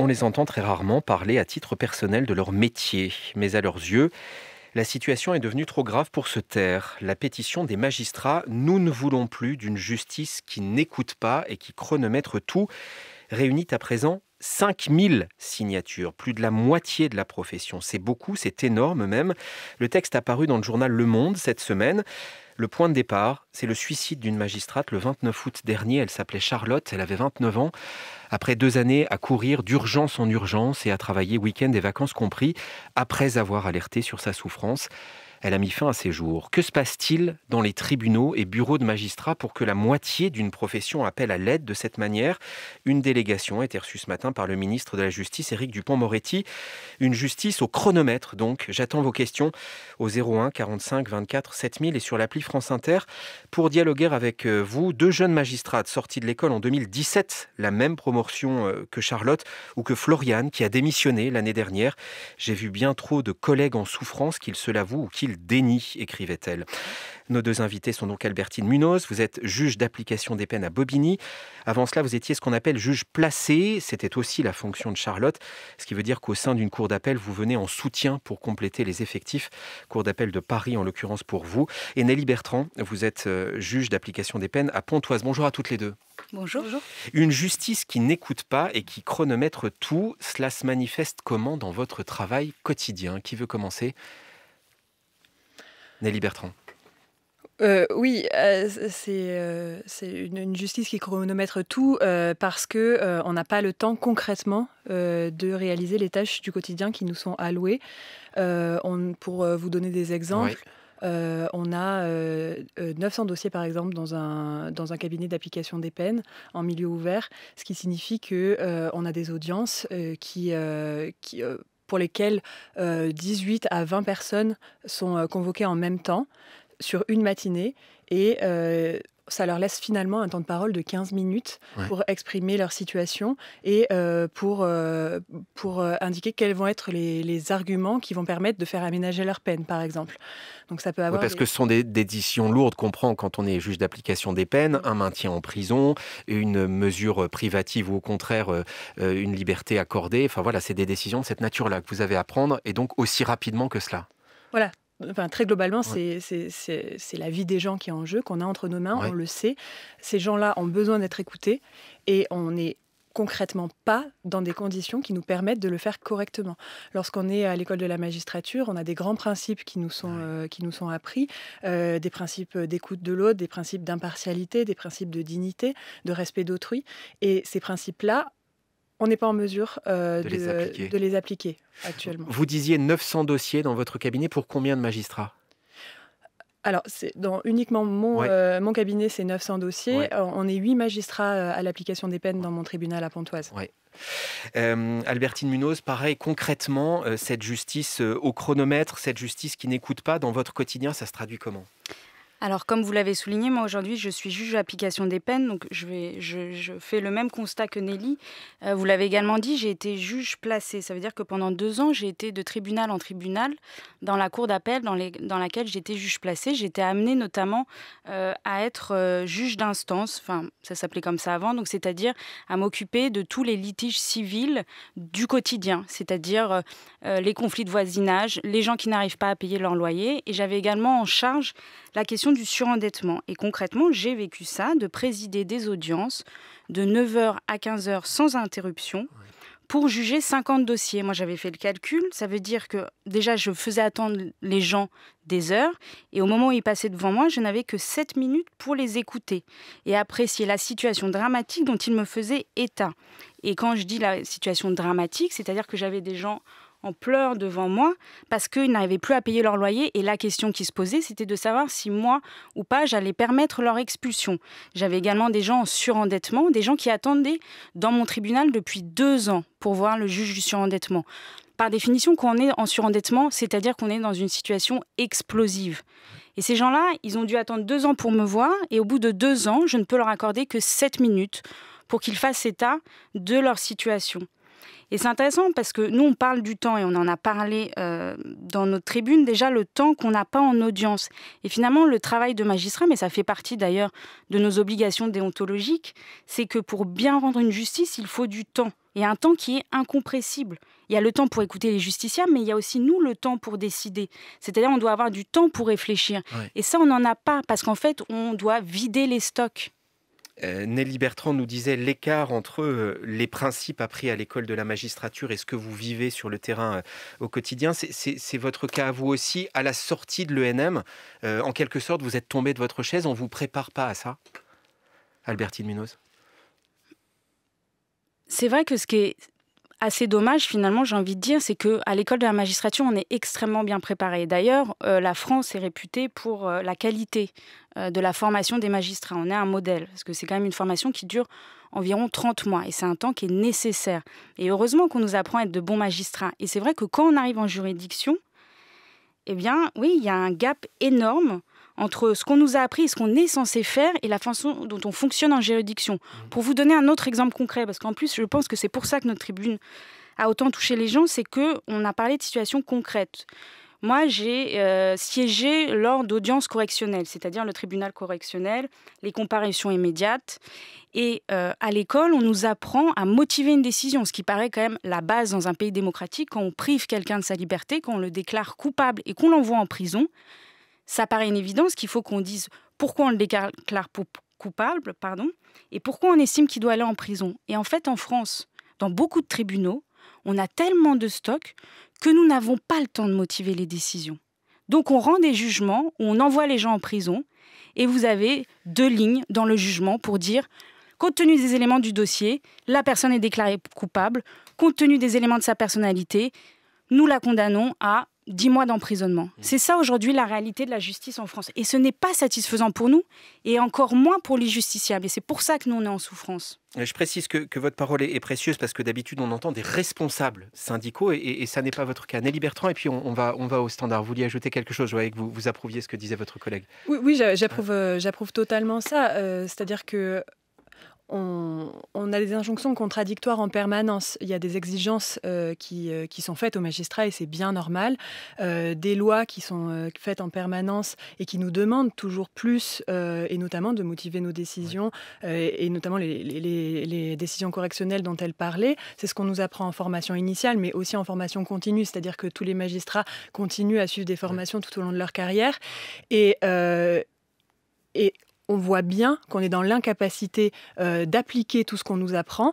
on les entend très rarement parler à titre personnel de leur métier, mais à leurs yeux, la situation est devenue trop grave pour se taire. La pétition des magistrats Nous ne voulons plus d'une justice qui n'écoute pas et qui chronomètre tout réunit à présent 5000 signatures, plus de la moitié de la profession. C'est beaucoup, c'est énorme même. Le texte apparu dans le journal Le Monde cette semaine. Le point de départ, c'est le suicide d'une magistrate le 29 août dernier. Elle s'appelait Charlotte, elle avait 29 ans. Après deux années à courir d'urgence en urgence et à travailler week-end et vacances compris, après avoir alerté sur sa souffrance, elle a mis fin à ses jours. Que se passe-t-il dans les tribunaux et bureaux de magistrats pour que la moitié d'une profession appelle à l'aide de cette manière Une délégation a été reçue ce matin par le ministre de la Justice, Éric Dupont-Moretti. Une justice au chronomètre, donc. J'attends vos questions au 01 45 24 7000 et sur l'appli France Inter pour dialoguer avec euh, vous. Deux jeunes magistrats sortis de l'école en 2017, la même promotion euh, que Charlotte ou que Floriane, qui a démissionné l'année dernière. J'ai vu bien trop de collègues en souffrance, qu'ils se l'avouent ou qu'ils déni, écrivait-elle. Nos deux invités sont donc Albertine Munoz, vous êtes juge d'application des peines à Bobigny. Avant cela, vous étiez ce qu'on appelle juge placé, c'était aussi la fonction de Charlotte, ce qui veut dire qu'au sein d'une cour d'appel, vous venez en soutien pour compléter les effectifs, cour d'appel de Paris en l'occurrence pour vous. Et Nelly Bertrand, vous êtes euh, juge d'application des peines à Pontoise. Bonjour à toutes les deux. Bonjour. Une justice qui n'écoute pas et qui chronomètre tout, cela se manifeste comment dans votre travail quotidien Qui veut commencer Nelly Bertrand. Euh, oui, euh, c'est euh, une, justice qui chronomètre tout parce que on n'a pas le temps concrètement de réaliser les tâches du quotidien qui nous sont allouées. pour vous donner des exemples. on a 900 dossiers, par exemple, dans un, cabinet d'application des peines en milieu ouvert, ce qui signifie que on a des audiences qui pour lesquels 18 euh, à 20 personnes sont euh, convoquées en même temps sur une matinée et euh, ça leur laisse finalement un temps de parole de 15 minutes pour exprimer leur situation et euh, pour, euh, pour euh, indiquer quels vont être les, arguments qui vont permettre de faire aménager leur peine, par exemple. Donc ça peut avoir. parce que ce sont des décisions lourdes qu'on prend quand on est juge d'application des peines, un maintien en prison, une mesure privative ou au contraire une liberté accordée. Enfin voilà, c'est des décisions de cette nature-là que vous avez à prendre et donc aussi rapidement que cela. Voilà, très globalement, c'est la vie des gens qui est en jeu, qu'on a entre nos mains, on le sait. Ces gens-là ont besoin d'être écoutés et on n'est concrètement pas dans des conditions qui nous permettent de le faire correctement. Lorsqu'on est à l'école de la magistrature, on a des grands principes qui nous sont, euh, qui nous sont appris, euh, des principes d'écoute de l'autre, des principes d'impartialité, des principes de dignité, de respect d'autrui. Et ces principes-là, on n'est pas en mesure euh, de, les appliquer actuellement. Vous disiez 900 dossiers dans votre cabinet pour combien de magistrats alors, dans uniquement mon, euh, mon cabinet, c'est 900 dossiers. Euh, on est 8 magistrats à l'application des peines dans mon tribunal à Pontoise. Albertine Munoz, pareil, concrètement, cette justice au chronomètre, cette justice qui n'écoute pas dans votre quotidien, ça se traduit comment alors, comme vous l'avez souligné, moi aujourd'hui, je suis juge d'application des peines, donc je, fais le même constat que Nelly. Euh, vous l'avez également dit, j'ai été juge placé. Ça veut dire que pendant deux ans, j'ai été de tribunal en tribunal dans la cour d'appel dans, laquelle j'étais juge placé. J'étais amenée notamment euh, à être euh, juge d'instance, enfin, ça s'appelait comme ça avant, donc c'est-à-dire à m'occuper de tous les litiges civils du quotidien, c'est-à-dire les conflits de voisinage, les gens qui n'arrivent pas à payer leur loyer. Et j'avais également en charge la question du surendettement. Et concrètement, j'ai vécu ça, de présider des audiences de 9h à 15h sans interruption. pour juger 50 dossiers. Moi, j'avais fait le calcul. Ça veut dire que déjà, je faisais attendre les gens des heures. Et au moment où ils passaient devant moi, je n'avais que 7 minutes pour les écouter et apprécier la situation dramatique dont ils me faisaient état. Et quand je dis la situation dramatique, c'est-à-dire que j'avais des gens en pleurs devant moi parce qu'ils n'arrivaient plus à payer leur loyer. Et la question qui se posait, c'était de savoir si moi ou pas, j'allais permettre leur expulsion. J'avais également des gens en surendettement, des gens qui attendaient dans mon tribunal depuis deux ans pour voir le juge du surendettement. Par définition, quand on est en surendettement, c'est-à-dire qu'on est dans une situation explosive. Et ces gens-là, ils ont dû attendre deux ans pour me voir, et au bout de deux ans, je ne peux leur accorder que sept minutes pour qu'ils fassent état de leur situation. Et c'est intéressant parce que nous, on parle du temps et on en a parlé euh, dans notre tribune déjà, le temps qu'on n'a pas en audience. Et finalement, le travail de magistrat, mais ça fait partie d'ailleurs de nos obligations déontologiques, c'est que pour bien rendre une justice, il faut du temps. Et un temps qui est incompressible. Il y a le temps pour écouter les justiciables, mais il y a aussi, nous, le temps pour décider. C'est-à-dire, on doit avoir du temps pour réfléchir. Et ça, on n'en a pas, parce qu'en fait, on doit vider les stocks. Euh, Nelly Bertrand nous disait l'écart entre euh, les principes appris à l'école de la magistrature et ce que vous vivez sur le terrain euh, au quotidien. C'est votre cas à vous aussi. À la sortie de l'ENM, en quelque sorte, vous êtes tombé de votre chaise. On ne vous prépare pas à ça Albertine Munoz c'est vrai que ce qui est, assez dommage finalement, j'ai envie de dire, c'est que à l'école de la magistrature, on est extrêmement bien préparé. D'ailleurs, euh, la France est réputée pour euh, la qualité euh, de la formation des magistrats. On est un modèle parce que c'est quand même une formation qui dure environ 30 mois et c'est un temps qui est nécessaire. Et heureusement qu'on nous apprend à être de bons magistrats. Et c'est vrai que quand on arrive en juridiction, eh bien, oui, il y a un gap énorme entre ce qu'on nous a appris ce qu'on est censé faire et la façon dont on fonctionne en juridiction. Mm. Pour vous donner un autre exemple concret, parce qu'en plus, je pense que c'est pour ça que notre tribune a autant touché les gens, c'est que on a parlé de situations concrètes. Moi, j'ai euh, siégé lors d'audiences correctionnelles, c'est-à-dire le tribunal correctionnel, les comparaisons immédiates. Et euh, à l'école, on nous apprend à motiver une décision, ce qui paraît quand même la base dans un pays démocratique. Quand on prive quelqu'un de sa liberté, quand on le déclare coupable et qu'on l'envoie en prison, ça paraît une évidence qu'il faut qu'on dise pourquoi on le déclare coupable pardon, et pourquoi on estime qu'il doit aller en prison. Et en fait, en France, dans beaucoup de tribunaux, on a tellement de stocks que nous n'avons pas le temps de motiver les décisions. Donc on rend des jugements, on envoie les gens en prison, et vous avez deux lignes dans le jugement pour dire, compte tenu des éléments du dossier, la personne est déclarée coupable, compte tenu des éléments de sa personnalité, nous la condamnons à dix mois d'emprisonnement. Mmh. C'est ça aujourd'hui la réalité de la justice en France. Et ce n'est pas satisfaisant pour nous, et encore moins pour les justiciables. Et c'est pour ça que nous, on est en souffrance. Euh, je précise que, votre parole est, précieuse parce que d'habitude, on entend des responsables syndicaux, et, ça n'est pas votre cas. Nelly Bertrand, et puis on, va, on va au standard. Vous vouliez ajouter quelque chose Je voyais que vous, vous approuviez ce que disait votre collègue. Oui, j'approuve, euh, j'approuve totalement ça. Euh, c'est-à-dire que on, a des injonctions contradictoires en permanence. Il y a des exigences euh, euh, qui, sont faites aux magistrats et c'est bien normal. Euh, des lois qui sont faites en permanence et qui nous demandent toujours plus, et notamment de motiver nos décisions, et, notamment les, décisions correctionnelles dont elle parlait. C'est ce qu'on nous apprend en formation initiale, mais aussi en formation continue, c'est-à-dire que tous les magistrats continuent à suivre des formations tout au long de leur carrière. Et on voit bien qu'on est dans l'incapacité euh, d'appliquer tout ce qu'on nous apprend.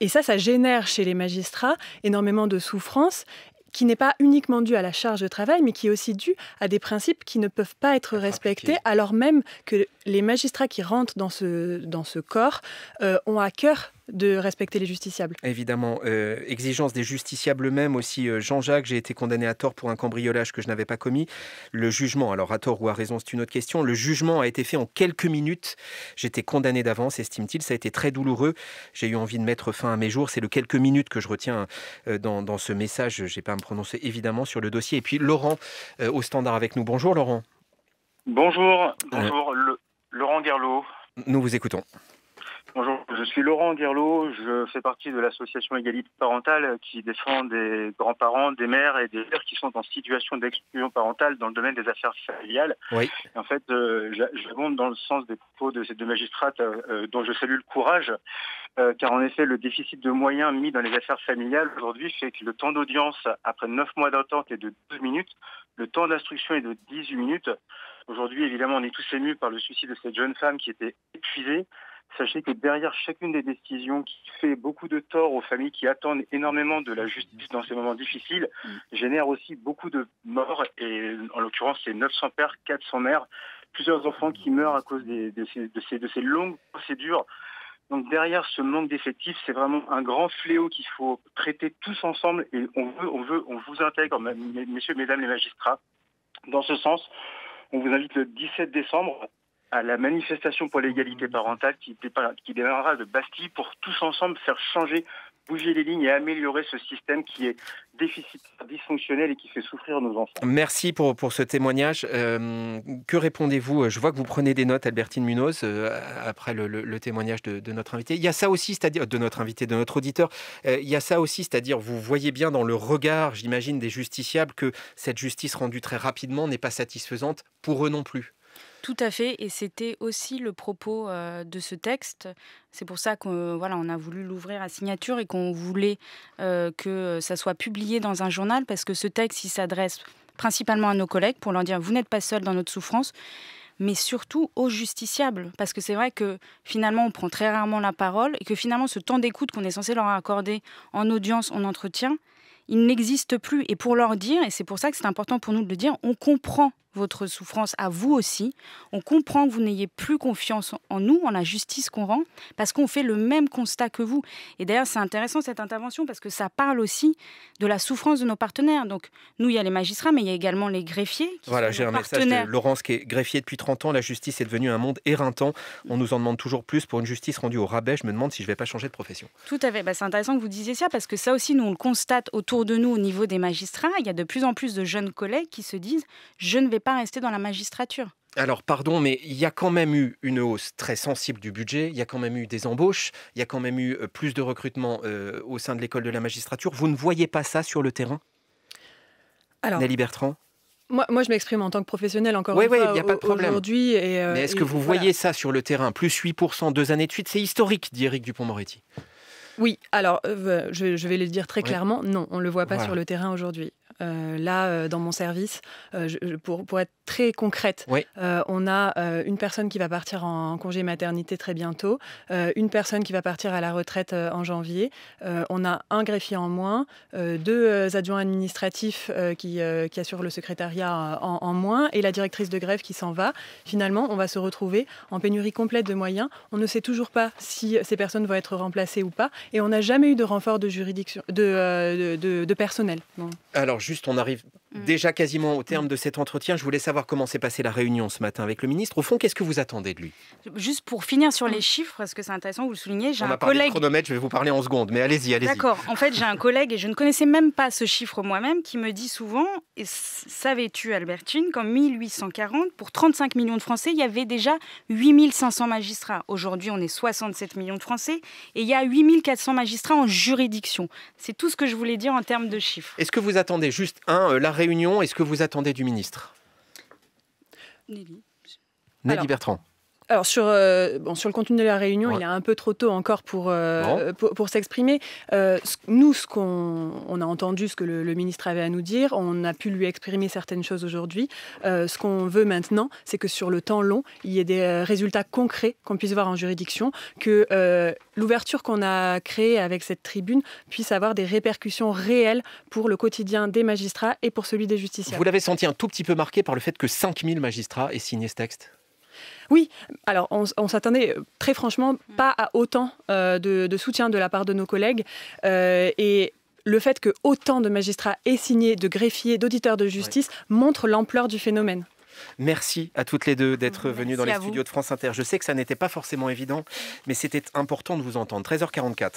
Et ça, ça génère chez les magistrats énormément de souffrance qui n'est pas uniquement due à la charge de travail, mais qui est aussi due à des principes qui ne peuvent pas être respectés, alors même que les magistrats qui rentrent dans ce, dans ce corps euh, ont à cœur de respecter les justiciables. Évidemment, euh, exigence des justiciables eux-mêmes aussi. Euh, Jean-Jacques, j'ai été condamné à tort pour un cambriolage que je n'avais pas commis. Le jugement, alors à tort ou à raison, c'est une autre question. Le jugement a été fait en quelques minutes. J'étais condamné d'avance, estime-t-il. Ça a été très douloureux. J'ai eu envie de mettre fin à mes jours. C'est le quelques minutes que je retiens euh, dans, ce message. Je n'ai pas à me prononcer évidemment sur le dossier. Et puis Laurent, au standard avec nous. Bonjour Laurent. Bonjour, bonjour Laurent Gerlot. Nous vous écoutons. Bonjour. Je suis Laurent Guerlot, je fais partie de l'association Égalité parentale qui défend des grands-parents, des mères et des pères qui sont en situation d'exclusion parentale dans le domaine des affaires familiales. en fait, euh, je monte dans le sens des propos de ces deux magistrates euh, euh, dont je salue le courage, car en effet, le déficit de moyens mis dans les affaires familiales aujourd'hui fait que le temps d'audience après 9 mois d'attente est de 12 minutes, le temps d'instruction est de 18 minutes. Aujourd'hui, évidemment, on est tous émus par le suicide de cette jeune femme qui était épuisée. Sachez que derrière chacune des décisions qui fait beaucoup de tort aux familles qui attendent énormément de la justice dans ces moments difficiles, mm. génère aussi beaucoup de morts. Et en l'occurrence, c'est 900 pères, 400 mères, plusieurs enfants qui meurent à cause de, ces, de ces longues procédures. Donc derrière ce manque d'effectifs, c'est vraiment un grand fléau qu'il faut traiter tous ensemble et on veut, on veut, on vous intègre, messieurs, mesdames les magistrats, dans ce sens. On vous invite le 17 décembre à la manifestation pour l'égalité parentale qui, démarrera de Bastille pour tous ensemble faire changer, bouger les lignes et améliorer ce système qui est déficitaire, dysfonctionnel et qui fait souffrir nos enfants. Merci pour, pour ce témoignage. Euh, que répondez-vous Je vois que vous prenez des notes, Albertine Munoz, euh, après le, témoignage de, notre invité. Il y a ça aussi, c'est-à-dire de notre invité, de notre auditeur. Euh, il y a ça aussi, c'est-à-dire vous voyez bien dans le regard, j'imagine, des justiciables que cette justice rendue très rapidement n'est pas satisfaisante pour eux non plus. Tout à fait, et c'était aussi le propos euh, de ce texte. C'est pour ça qu'on euh, voilà, on a voulu l'ouvrir à signature et qu'on voulait euh, que ça soit publié dans un journal, parce que ce texte, il s'adresse principalement à nos collègues pour leur dire, vous n'êtes pas seuls dans notre souffrance, mais surtout aux justiciables. Parce que c'est vrai que finalement, on prend très rarement la parole et que finalement, ce temps d'écoute qu'on est censé leur accorder en audience, en entretien, il n'existe plus. Et pour leur dire, et c'est pour ça que c'est important pour nous de le dire, on comprend votre souffrance à vous aussi. On comprend que vous n'ayez plus confiance en nous, en la justice qu'on rend, parce qu'on fait le même constat que vous. Et d'ailleurs, c'est intéressant cette intervention parce que ça parle aussi de la souffrance de nos partenaires. Donc, nous, il y a les magistrats, mais il y a également les greffiers. voilà, j'ai un message de Laurence qui est greffier depuis 30 ans. La justice est devenue un monde éreintant. On nous en demande toujours plus pour une justice rendue au rabais. Je me demande si je ne vais pas changer de profession. Tout à fait. Bah, c'est intéressant que vous disiez ça parce que ça aussi, nous, on le constate autour de nous au niveau des magistrats. Il y a de plus en plus de jeunes collègues qui se disent Je ne vais pas rester dans la magistrature. Alors, pardon, mais il y a quand même eu une hausse très sensible du budget, il y a quand même eu des embauches, il y a quand même eu euh, plus de recrutement euh, au sein de l'école de la magistrature. Vous ne voyez pas ça sur le terrain Alors, Nelly Bertrand moi, je m'exprime en tant que professionnel encore oui, oui, il n'y a pas de problème. Aujourd'hui, euh, Mais est-ce que vous voyez ça sur le terrain Plus 8% deux années de suite, c'est historique, dit Éric Dupont-Moretti. Oui, alors je, vais le dire très clairement, non, on ne le voit pas sur le terrain aujourd'hui. Euh, là, euh, dans mon service, euh, pour, pour, être très concrète, on a une personne qui va partir en, congé maternité très bientôt, une personne qui va partir à la retraite en janvier, on a un greffier en moins, deux adjoints administratifs qui, qui, assurent le secrétariat en, moins et la directrice de grève qui s'en va. Finalement, on va se retrouver en pénurie complète de moyens. On ne sait toujours pas si ces personnes vont être remplacées ou pas et on n'a jamais eu de renfort de, juridiction, de, de, personnel. Alors, juste on arrive Mm. Déjà quasiment au terme mm. de cet entretien, je voulais savoir comment s'est passée la réunion ce matin avec le ministre. Au fond, qu'est-ce que vous attendez de lui Juste pour finir sur les mm. chiffres, parce que c'est intéressant, vous le soulignez, j'ai un collègue... chronomètre, je vais vous parler en seconde, mais allez-y, allez-y. D'accord, en fait j'ai un collègue, et je ne connaissais même pas ce chiffre moi-même, qui me dit souvent, savais-tu Albertine qu'en 1840, pour 35 millions de Français, il y avait déjà 8500 magistrats. Aujourd'hui, on est 67 millions de Français, et il y a 8400 magistrats en juridiction. C'est tout ce que je voulais dire en termes de chiffres. Est-ce que vous attendez juste, un, euh, la réunion réunion, est-ce que vous attendez du ministre Nelly Bertrand alors sur, euh, sur le contenu de la réunion, il est un peu trop tôt encore pour, euh, pour, s'exprimer. Euh, nous, ce qu'on on a entendu, ce que le, ministre avait à nous dire, on a pu lui exprimer certaines choses aujourd'hui. ce qu'on veut maintenant, c'est que sur le temps long, il y ait des résultats concrets qu'on puisse voir en juridiction, que l'ouverture qu'on a créée avec cette tribune puisse avoir des répercussions réelles pour le quotidien des magistrats et pour celui des justiciables. Vous l'avez senti un tout petit peu marqué par le fait que 5000 magistrats aient signé ce texte oui, alors on, s'attendait euh, très franchement mm. pas à autant euh, de, soutien de la part de nos collègues. Euh, et le fait que autant de magistrats aient signé, de greffiers, d'auditeurs de justice, montre l'ampleur du phénomène. Merci à toutes les deux d'être venues dans les studios de France Inter. Je sais que ça n'était pas forcément évident, mais c'était important de vous entendre. 13h44.